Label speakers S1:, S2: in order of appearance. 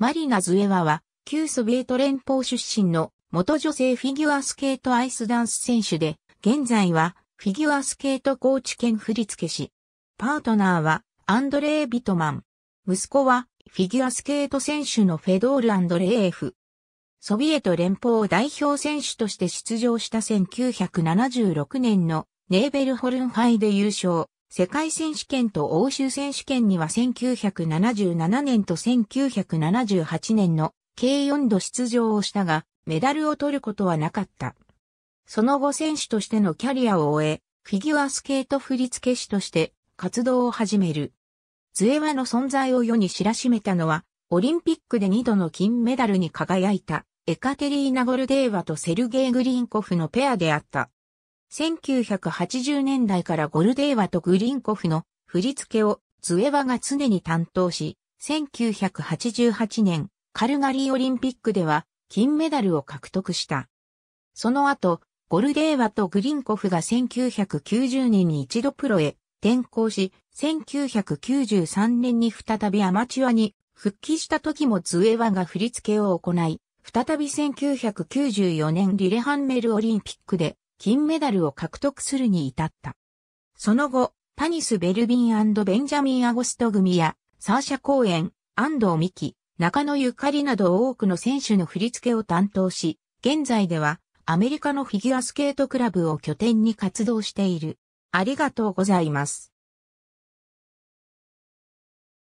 S1: マリナ・ズエワは、旧ソビエト連邦出身の元女性フィギュアスケートアイスダンス選手で、現在はフィギュアスケートコーチ兼振付師。パートナーはアンドレー・ビトマン。息子はフィギュアスケート選手のフェドール・アンドレーフ。ソビエト連邦を代表選手として出場した1976年のネーベルホルンイで優勝。世界選手権と欧州選手権には1977年と1978年の計4度出場をしたが、メダルを取ることはなかった。その後選手としてのキャリアを終え、フィギュアスケート振付師として活動を始める。ズエワの存在を世に知らしめたのは、オリンピックで2度の金メダルに輝いたエカテリーナ・ゴルデーワとセルゲイ・グリンコフのペアであった。1980年代からゴルデーワとグリンコフの振り付けをズエワが常に担当し、1988年カルガリーオリンピックでは金メダルを獲得した。その後、ゴルデーワとグリンコフが1990年に一度プロへ転向し、1993年に再びアマチュアに復帰した時もズエワが振り付けを行い、再び1994年リレハンメルオリンピックで金メダルを獲得するに至った。その後、パニス・ベルビンベンジャミン・アゴスト組や、サーシャ・公園、安藤美希、中野ゆかりなど多くの選手の振り付けを担当し、現在ではアメリカのフィギュアスケートクラブを拠点に活動している。ありがとうございます。